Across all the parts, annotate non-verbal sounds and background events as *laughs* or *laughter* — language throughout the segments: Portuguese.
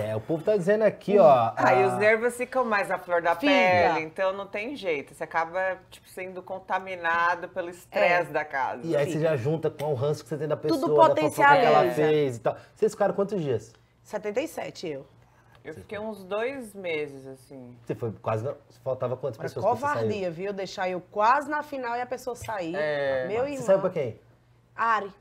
É, o povo tá dizendo aqui, ó. Aí ah, a... os nervos ficam mais à flor da Filha. pele, então não tem jeito. Você acaba tipo, sendo contaminado pelo estresse é. da casa. E aí Filha. você já junta com o ranço que você tem da pessoa, Tudo potencial que ela fez e tal. Vocês ficaram quantos dias? 77 eu. Eu fiquei uns dois meses, assim. Você foi quase. Faltava quantas Mas pessoas? Covardia, viu? Deixar eu quase na final e a pessoa sair. É... Meu irmão. Você saiu pra quem? Ari.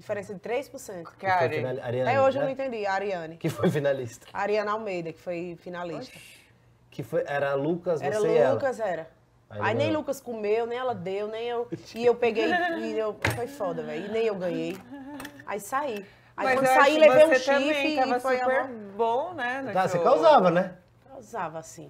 Diferença de 3%. Que é a Ari... final... Ariane, é hoje né? eu não né? entendi, a Ariane. Que foi finalista. A Ariana Almeida, que foi finalista. Oxi. Que foi, era Lucas, era você Lucas, Era Lucas, era. Aí, Aí nem Lucas comeu, nem ela deu, nem eu. E eu peguei e eu. Foi foda, velho. E nem eu ganhei. Aí saí. Aí Mas quando saí, levei um chifre e foi super ela... bom, né? Tá, você causava, né? Causava, assim.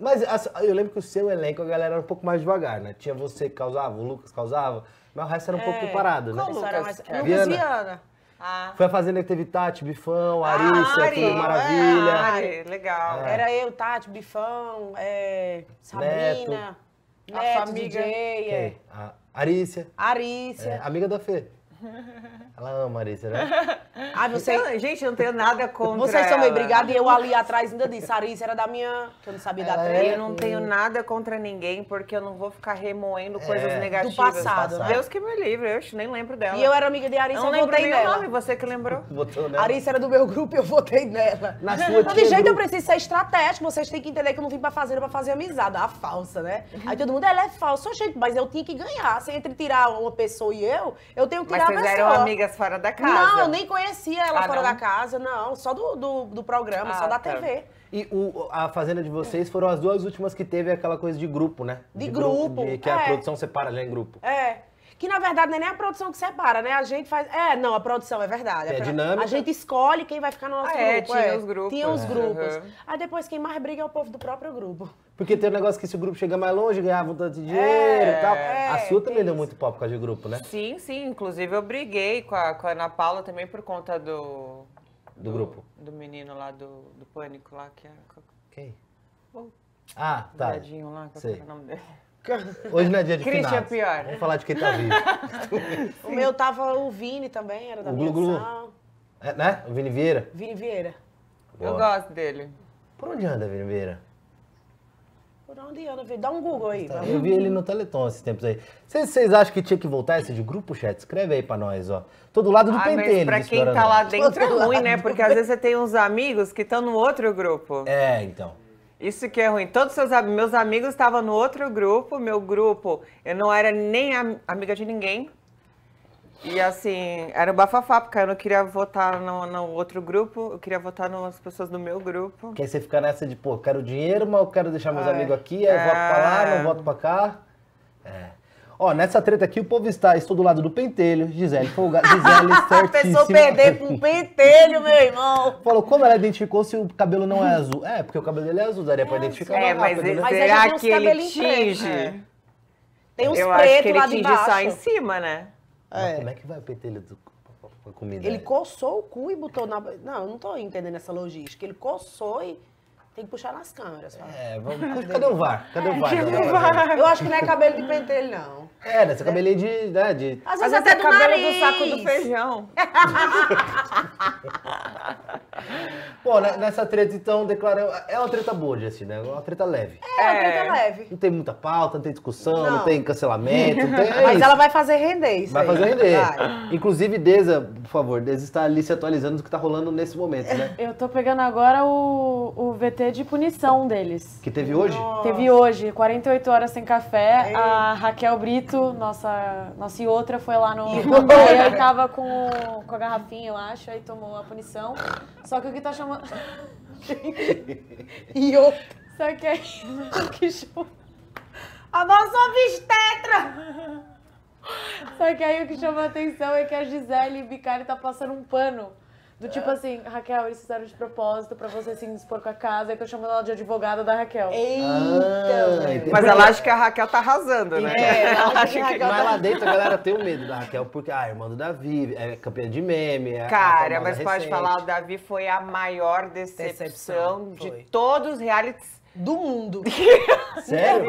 Mas eu lembro que o seu elenco, a galera era um pouco mais devagar, né? Tinha você que causava, o Lucas causava. Mas o resto era um é, pouco parado, né? Lucas? Era mais... é, Viana. Viana. Ah. Foi a fazenda que teve Tati, Bifão, Arícia, ah, Ari, tudo é, maravilha. É, Ari, legal. É. Era eu, Tati, Bifão, é, Sabrina, Neto, Neto a família amiga. DJ, é. A Arícia. Arícia. É, amiga da Fê. *laughs* Ela ama Arisa, né? *laughs* Ah, você... Então, gente, não tenho nada contra Vocês são meio brigados e eu ali atrás ainda disse, Arisa era da minha... que eu não sabia da treta. É, eu não tenho nada contra ninguém, porque eu não vou ficar remoendo é, coisas negativas. Do passado, né? Deus que me livre, eu nem lembro dela. E eu era amiga de Arisa, eu, não votei nela. nome, você que lembrou. *laughs* Arisa era do meu grupo e eu votei nela. Na sua de jeito, eu preciso ser estratégico, vocês têm que entender que eu não vim pra fazer, pra fazer amizade. A falsa, né? Aí todo mundo, ela é falsa. Gente, mas eu tinha que ganhar. Se entre tirar uma pessoa e eu, eu tenho que tirar vocês eram amigas fora da casa? Não, eu nem conhecia ela ah, fora não? da casa, não. Só do, do, do programa, ah, só da tá. TV. E o, a Fazenda de vocês foram as duas últimas que teve aquela coisa de grupo, né? De, de grupo. grupo de, que é. a produção separa já é em grupo. É. Que na verdade não é nem a produção que separa, né? A gente faz. É, não, a produção é verdade. É, é a dinâmica. A gente escolhe quem vai ficar no nosso ah, é, grupo. Tinha é. os grupos. Tinha os grupos. Uhum. Aí depois quem mais briga é o povo do próprio grupo. Porque tem um negócio que se o grupo chegar mais longe, ganhava tanto de dinheiro e é, tal. É, a sua também deu muito pop por causa de grupo, né? Sim, sim. Inclusive eu briguei com a, com a Ana Paula também por conta do. Do, do grupo. Do menino lá do, do pânico lá que Quem? Okay. Ah, tá. O lá, qual era o nome dele? Hoje não é dia de Christian finados. é pior. Vamos falar de quem tá vivo. *laughs* o meu tava o Vini também, era da o aviação. É, né? O Vini Vieira? Vini Vieira. Boa. Eu gosto dele. Por onde anda, Vini Vieira? Por onde anda, Vini? Dá um Google aí. Tá, eu vi ele no Teleton esses tempos aí. Vocês acham que tinha que voltar esse de grupo, chat? Escreve aí pra nós, ó. Todo do lado do ah, Mas Pra quem tá lá dentro é ruim, né? Porque às vezes você tem uns amigos que estão no outro grupo. É, então. Isso que é ruim. Todos seus meus amigos estavam no outro grupo, meu grupo, eu não era nem am amiga de ninguém. E assim, era um bafafá, porque eu não queria votar no, no outro grupo, eu queria votar nas pessoas do meu grupo. Quer aí você fica nessa de, pô, quero dinheiro, mas eu quero deixar meus amigos aqui, aí é... voto pra lá, não é. voto pra cá. É. Ó, nessa treta aqui, o povo está, estou do lado do pentelho, Gisele Folgado, Gisele *laughs* certíssima. pessoa perder com um pentelho, meu irmão. Falou, como ela identificou se o cabelo não é azul? É, porque o cabelo dele é azul, daria pra é, identificar É, mas, rápido, ele, né? mas será que ele tinge? Tem uns pretos lá de baixo. Eu acho que ele só em cima, né? Mas é. como é que vai o pentelho do... Comida. Ele coçou o cu e botou na. Não, eu não tô entendendo essa logística. Ele coçou e tem que puxar nas câmeras. Fala. É, vamos. Cadê o VAR? Cadê o é, VAR? Cadê o VAR? Eu acho que não é cabelo de pentelho, não. É, dessa é. cabelinha de, né, de... Às, Às vezes até, até do cabelo nariz. do saco do feijão. *laughs* Bom, né, nessa treta, então, declara. É uma treta boa de né? É uma treta leve. É uma treta é. leve. Não tem muita pauta, não tem discussão, não, não tem cancelamento. Não tem... É *laughs* Mas isso. ela vai fazer render isso. Vai aí. fazer render. Vai. Inclusive, Deza, por favor, Deza está ali se atualizando do que está rolando nesse momento, né? Eu tô pegando agora o, o VT de punição deles. Que teve hoje? Nossa. Teve hoje, 48 horas sem café. Ei. A Raquel Brito, nossa, nossa e outra, foi lá no. *laughs* e aí tava com, com a garrafinha, eu acho, aí tomou a punição. Só só que aqui tá chamando. *laughs* e eu. Só que aí. *laughs* que chama. A nossa obstetra! Só que aí o que chama a atenção é que a Gisele Bicari tá passando um pano do tipo assim, Raquel, eles fizeram de propósito pra você se expor com a casa, é e tô chamando ela de advogada da Raquel. Eita! Ah, mas ela acha que a Raquel tá arrasando, né? É, ela acha *laughs* que Raquel tá... Mas lá dentro a galera tem o um medo da Raquel, porque, ah, irmã do Davi, é campeã de meme. É Cara, mas recente. pode falar, o Davi foi a maior decepção, decepção de todos os realities do mundo. *laughs* Sério?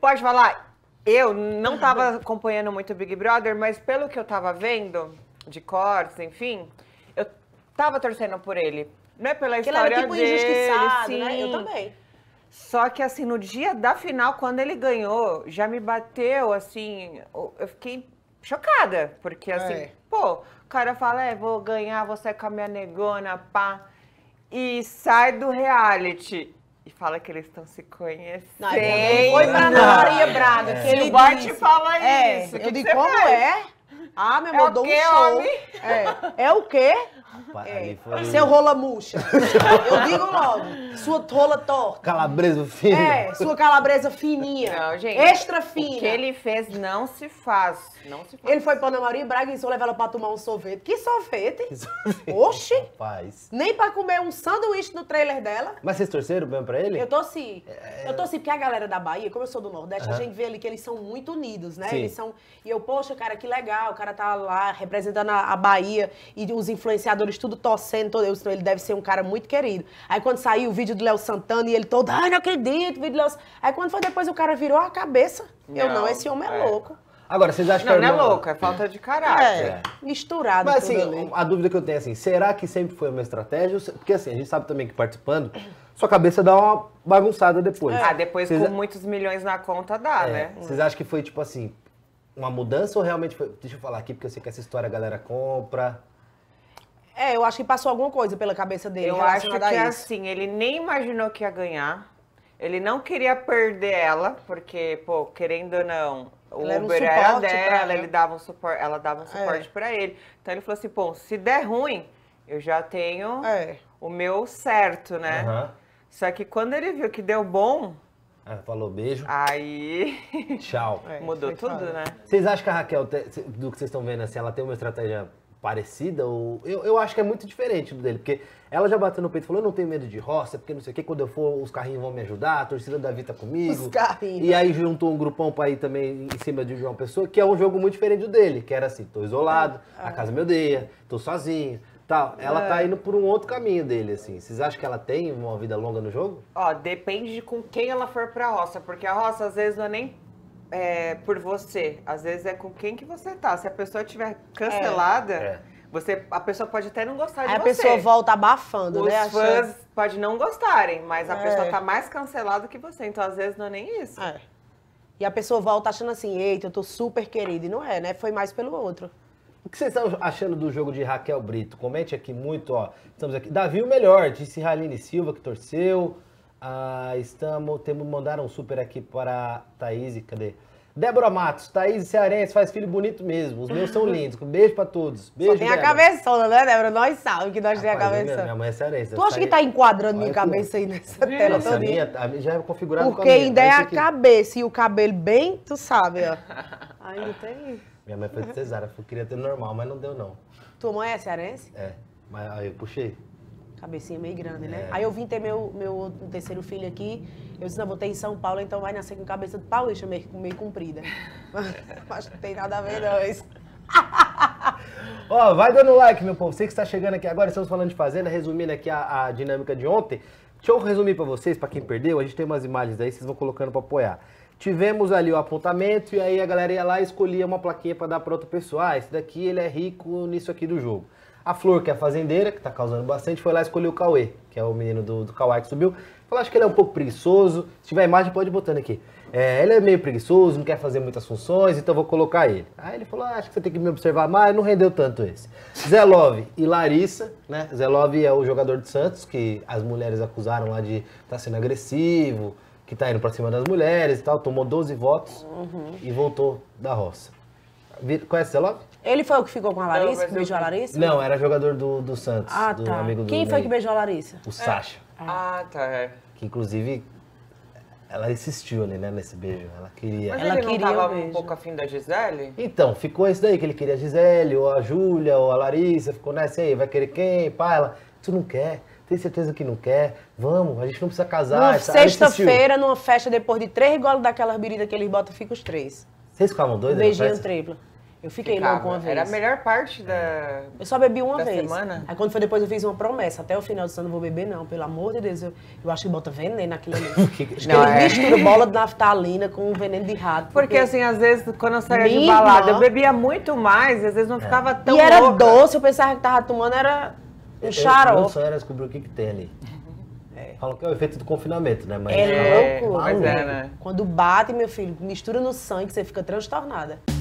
Pode falar, eu não tava acompanhando muito o Big Brother, mas pelo que eu tava vendo, de cortes, enfim, eu tava torcendo por ele. Não é pela Porque história ele era, tipo, dele, injustiçado, sim. né? Eu também. Só que, assim, no dia da final, quando ele ganhou, já me bateu, assim, eu fiquei chocada. Porque, assim, é. pô, o cara fala, é, vou ganhar, vou sair com a minha negona, pá. E sai do reality. E fala que eles estão se conhecendo. Não, é foi pra Maria Braga. É. Que ele o Bart disse. fala é, isso. Eu que digo, como faz? é? Ah, meu é amor, é dou um show. Homem? É. é o quê? Rapaz, é. foi... Seu rola murcha. Eu digo logo. Sua rola torta. Calabresa fina. É, sua calabresa fininha. Não, gente. Extra fina. O que ele fez não se faz. Não se faz. Ele foi pra Ana Maria Braga e só levou ela pra tomar um sorvete. Que sorvete, hein? Que sorvete. Oxi. Rapaz. Nem pra comer um sanduíche no trailer dela. Mas vocês torceram mesmo pra ele? Eu torci. É... Eu torci porque a galera da Bahia, como eu sou do Nordeste, uhum. a gente vê ali que eles são muito unidos, né? Sim. Eles são... E eu, poxa, cara, que legal. O cara tá lá representando a Bahia e os influenciadores estudo tudo torcendo, todo, eu ele deve ser um cara muito querido. Aí quando saiu o vídeo do Léo Santana e ele todo, ai, não acredito, vídeo do Léo Aí quando foi depois o cara virou a cabeça. Não, eu não, esse homem é, é. louco. Agora, vocês acham não, que. Não, é não é louco, é falta de caráter. É, misturado. Mas assim, ali. a dúvida que eu tenho é assim: será que sempre foi uma estratégia? Porque assim, a gente sabe também que participando, sua cabeça dá uma bagunçada depois. É. Ah, depois com a... muitos milhões na conta dá, é. né? Vocês acham que foi tipo assim, uma mudança ou realmente foi. Deixa eu falar aqui, porque eu sei que essa história a galera compra. É, eu acho que passou alguma coisa pela cabeça dele. Eu acho que é assim, ele nem imaginou que ia ganhar. Ele não queria perder ela, porque, pô, querendo ou não, o Uber era, um era dela, ele dava um suporte, ela dava um é. suporte é. para ele. Então ele falou assim, pô, se der ruim, eu já tenho é. o meu certo, né? Uhum. Só que quando ele viu que deu bom, ah, falou beijo. Aí. Tchau. *laughs* É, Mudou tudo, fala. né? Vocês acham que a Raquel, do que vocês estão vendo, assim, ela tem uma estratégia parecida, ou eu, eu acho que é muito diferente do dele, porque ela já bateu no peito e falou: eu não tenho medo de roça, porque não sei o que, quando eu for, os carrinhos vão me ajudar, a torcida da Vita tá comigo. Os carrinhos. E aí juntou um grupão para ir também em cima de João Pessoa, que é um jogo muito diferente do dele, que era assim: tô isolado, ah. a é. casa me odeia, tô sozinho. Tá, ela é. tá indo por um outro caminho dele, assim. Vocês acham que ela tem uma vida longa no jogo? Ó, depende de com quem ela for pra roça, porque a roça às vezes não é nem é, por você, às vezes é com quem que você tá. Se a pessoa tiver cancelada, é. você a pessoa pode até não gostar de você. A pessoa volta abafando, Os né? Os fãs pode não gostarem, mas a é. pessoa tá mais cancelada que você, então às vezes não é nem isso. É. E a pessoa volta achando assim, eita, eu tô super querido. E não é, né? Foi mais pelo outro. O que vocês estão achando do jogo de Raquel Brito? Comente aqui muito, ó. Estamos aqui. Davi o melhor, disse Raline Silva que torceu. Ah, estamos, temos, mandaram um super aqui para Thaís, cadê? Débora Matos, Thaís Cearense faz filho bonito mesmo. Os meus são *laughs* lindos. Beijo pra todos. Beijo, Só tem a cabeçona, né, Débora? Nós sabemos que nós temos a é cabeçona. Minha, mãe é cearense. Tu acha tá que tá enquadrando minha cabeça aí nessa tela toda? A minha, tá, a minha já é configurada Porque ainda é a cabeça e o cabelo bem, tu sabe, ó. *laughs* ainda tem. Minha mãe de cesárea, eu queria ter normal, mas não deu, não. Tua mãe é cearense? É, mas aí eu puxei. Cabecinha meio grande, né? É. Aí eu vim ter meu, meu terceiro filho aqui. Eu disse, não, vou ter em São Paulo, então vai nascer com cabeça de paulista meio, meio comprida. Mas *laughs* não tem nada a ver, não, isso. *laughs* Ó, oh, vai dando like, meu povo. Você que está chegando aqui agora, estamos falando de Fazenda, resumindo aqui a, a dinâmica de ontem. Deixa eu resumir para vocês, para quem perdeu, a gente tem umas imagens aí, vocês vão colocando para apoiar. Tivemos ali o apontamento e aí a galera ia lá e escolhia uma plaquinha para dar para outra pessoa. Ah, esse daqui ele é rico nisso aqui do jogo. A Flor, que é a fazendeira, que está causando bastante, foi lá e escolheu o Cauê, que é o menino do, do que subiu. Falou, acho que ele é um pouco preguiçoso. Se tiver imagem, pode ir botando aqui. É, ele é meio preguiçoso, não quer fazer muitas funções, então vou colocar ele. Aí ele falou, ah, acho que você tem que me observar mais, não rendeu tanto esse. Zé Love e Larissa, né? Zé Love é o jogador de Santos, que as mulheres acusaram lá de estar tá sendo agressivo, que está indo para cima das mulheres e tal. Tomou 12 votos uhum. e voltou da roça. Conhece Zé Love? Ele foi o que ficou com a Larissa, não, que beijou eu... a Larissa? Não, era jogador do, do Santos. Ah, do tá. amigo do Quem foi que beijou a Larissa? O é. Sacha. É. Ah, tá. É. Que inclusive ela insistiu ali, né, nesse beijo. Ela queria. Mas ela ele queria não tava um pouco afim da Gisele? Então, ficou isso daí, que ele queria a Gisele, ou a Júlia, ou a Larissa, ficou nessa aí, vai querer quem? Pá, ela, tu não quer? Tem certeza que não quer? Vamos, a gente não precisa casar. Sexta-feira, numa festa, depois de três golos daquelas biridas que eles botam, fica os três. Vocês ficavam dois? Um beijinho triplo. Eu fiquei Ficava. louco uma vez. Era a melhor parte da. É. Eu só bebi uma vez. Semana. Aí quando foi depois eu fiz uma promessa. Até o final do ano não vou beber, não. Pelo amor de Deus, eu, eu acho que bota veneno naquele. ali. acho *laughs* que não, eles é. misturam bola de naftalina com veneno de rato. Porque, porque assim, às vezes, quando eu saía de balada, eu bebia muito mais, às vezes não é. ficava tão. E era doce, eu pensava que tava tomando, era um xarope. Eu só era descobrir o que, que tem ali. É. Falam que é o efeito do confinamento, né? Mas é, é louco, mas é, é, né? Quando bate, meu filho, mistura no sangue, você fica transtornada.